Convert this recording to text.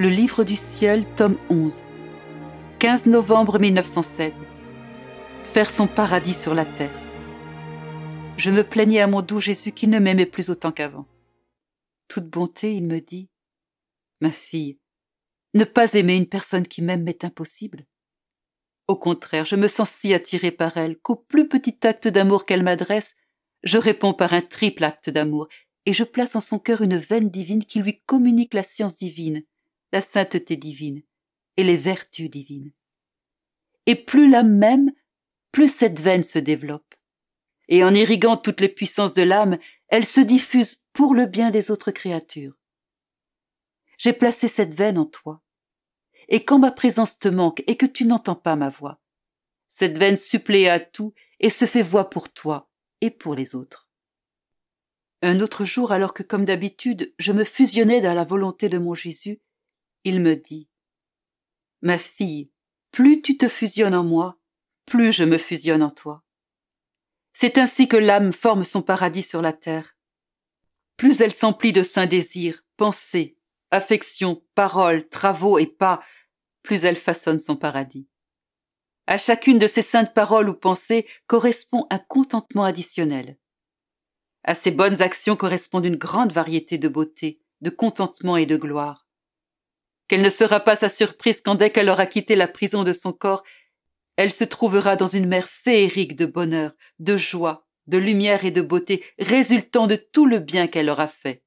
Le Livre du Ciel, tome 11. 15 novembre 1916. Faire son paradis sur la terre. Je me plaignais à mon doux Jésus qu'il ne m'aimait plus autant qu'avant. Toute bonté, il me dit, Ma fille, ne pas aimer une personne qui m'aime m'est impossible. Au contraire, je me sens si attirée par elle qu'au plus petit acte d'amour qu'elle m'adresse, je réponds par un triple acte d'amour, et je place en son cœur une veine divine qui lui communique la science divine, la sainteté divine et les vertus divines. Et plus l'âme même, plus cette veine se développe. Et en irriguant toutes les puissances de l'âme, elle se diffuse pour le bien des autres créatures. J'ai placé cette veine en toi. Et quand ma présence te manque et que tu n'entends pas ma voix, cette veine supplée à tout et se fait voix pour toi et pour les autres. Un autre jour, alors que comme d'habitude, je me fusionnais dans la volonté de mon Jésus, il me dit Ma fille, plus tu te fusionnes en moi, plus je me fusionne en toi. C'est ainsi que l'âme forme son paradis sur la terre. Plus elle s'emplit de saints désirs, pensées, affections, paroles, travaux et pas, plus elle façonne son paradis. À chacune de ces saintes paroles ou pensées correspond un contentement additionnel. À ces bonnes actions correspondent une grande variété de beauté, de contentement et de gloire quelle ne sera pas sa surprise quand dès qu'elle aura quitté la prison de son corps, elle se trouvera dans une mer féerique de bonheur, de joie, de lumière et de beauté résultant de tout le bien qu'elle aura fait.